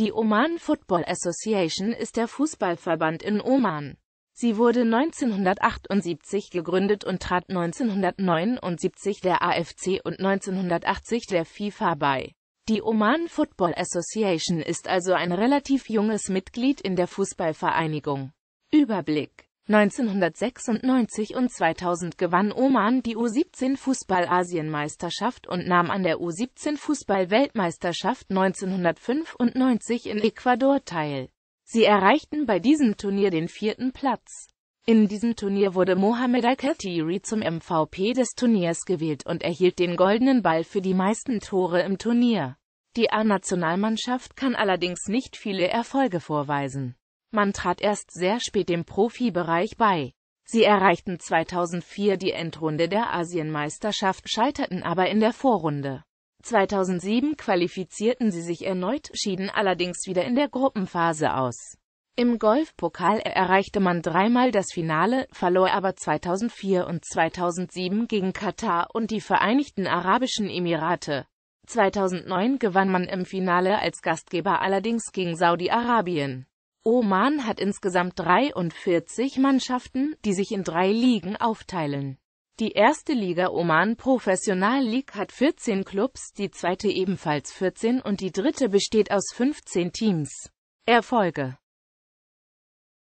Die Oman Football Association ist der Fußballverband in Oman. Sie wurde 1978 gegründet und trat 1979 der AFC und 1980 der FIFA bei. Die Oman Football Association ist also ein relativ junges Mitglied in der Fußballvereinigung. Überblick 1996 und 2000 gewann Oman die U17-Fußball-Asienmeisterschaft und nahm an der U17-Fußball-Weltmeisterschaft 1995 in Ecuador teil. Sie erreichten bei diesem Turnier den vierten Platz. In diesem Turnier wurde Mohamed al khatiri zum MVP des Turniers gewählt und erhielt den goldenen Ball für die meisten Tore im Turnier. Die A-Nationalmannschaft kann allerdings nicht viele Erfolge vorweisen. Man trat erst sehr spät dem Profibereich bei. Sie erreichten 2004 die Endrunde der Asienmeisterschaft, scheiterten aber in der Vorrunde. 2007 qualifizierten sie sich erneut, schieden allerdings wieder in der Gruppenphase aus. Im Golfpokal erreichte man dreimal das Finale, verlor aber 2004 und 2007 gegen Katar und die Vereinigten Arabischen Emirate. 2009 gewann man im Finale als Gastgeber allerdings gegen Saudi-Arabien. Oman hat insgesamt 43 Mannschaften, die sich in drei Ligen aufteilen. Die erste Liga Oman Professional League hat 14 Clubs, die zweite ebenfalls 14 und die dritte besteht aus 15 Teams. Erfolge